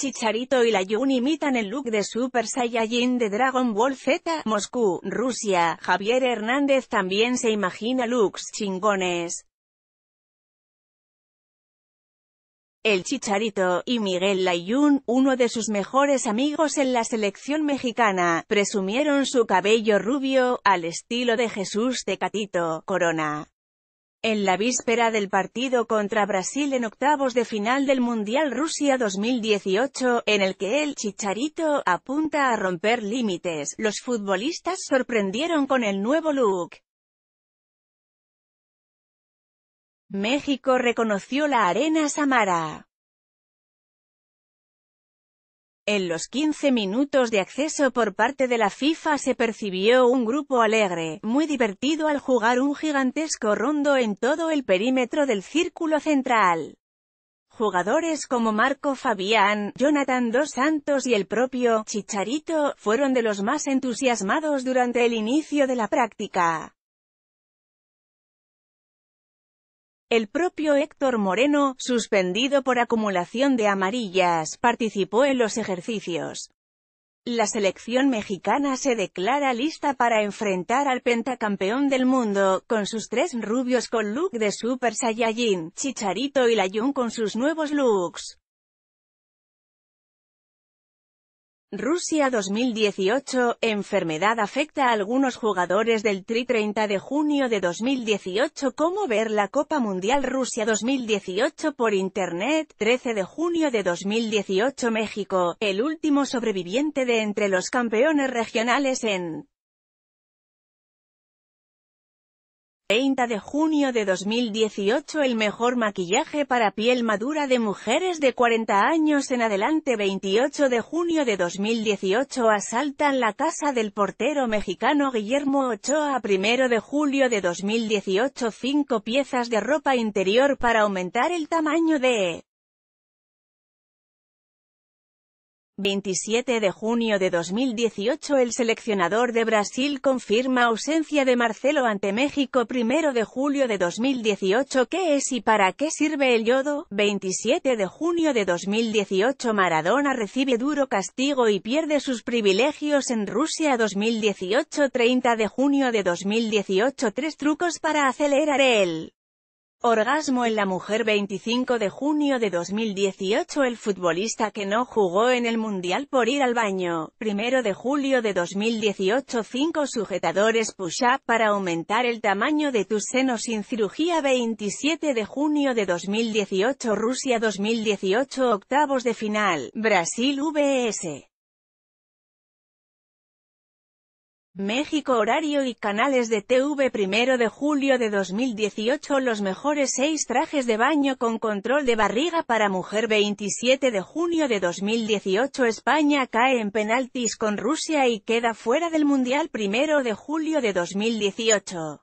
Chicharito y la imitan el look de Super Saiyajin de Dragon Ball Z, Moscú, Rusia. Javier Hernández también se imagina looks chingones. El Chicharito, y Miguel Layún, uno de sus mejores amigos en la selección mexicana, presumieron su cabello rubio, al estilo de Jesús de Catito, Corona. En la víspera del partido contra Brasil en octavos de final del Mundial Rusia 2018, en el que el Chicharito apunta a romper límites, los futbolistas sorprendieron con el nuevo look. México reconoció la arena Samara. En los 15 minutos de acceso por parte de la FIFA se percibió un grupo alegre, muy divertido al jugar un gigantesco rondo en todo el perímetro del círculo central. Jugadores como Marco Fabián, Jonathan Dos Santos y el propio Chicharito, fueron de los más entusiasmados durante el inicio de la práctica. El propio Héctor Moreno, suspendido por acumulación de amarillas, participó en los ejercicios. La selección mexicana se declara lista para enfrentar al pentacampeón del mundo, con sus tres rubios con look de Super Saiyajin, Chicharito y Layun con sus nuevos looks. Rusia 2018, enfermedad afecta a algunos jugadores del Tri 30 de junio de 2018 Cómo ver la Copa Mundial Rusia 2018 por Internet 13 de junio de 2018 México, el último sobreviviente de entre los campeones regionales en 30 de junio de 2018 el mejor maquillaje para piel madura de mujeres de 40 años en adelante 28 de junio de 2018 asaltan la casa del portero mexicano Guillermo Ochoa 1 de julio de 2018 5 piezas de ropa interior para aumentar el tamaño de 27 de junio de 2018 El seleccionador de Brasil confirma ausencia de Marcelo ante México 1 de julio de 2018 ¿Qué es y para qué sirve el yodo? 27 de junio de 2018 Maradona recibe duro castigo y pierde sus privilegios en Rusia 2018 30 de junio de 2018 Tres trucos para acelerar el Orgasmo en la mujer 25 de junio de 2018 El futbolista que no jugó en el Mundial por ir al baño, 1 de julio de 2018 5 sujetadores push-up para aumentar el tamaño de tus senos sin cirugía 27 de junio de 2018 Rusia 2018 Octavos de final, Brasil vs. México Horario y canales de TV 1 de julio de 2018 Los mejores 6 trajes de baño con control de barriga para mujer 27 de junio de 2018 España cae en penaltis con Rusia y queda fuera del Mundial 1 de julio de 2018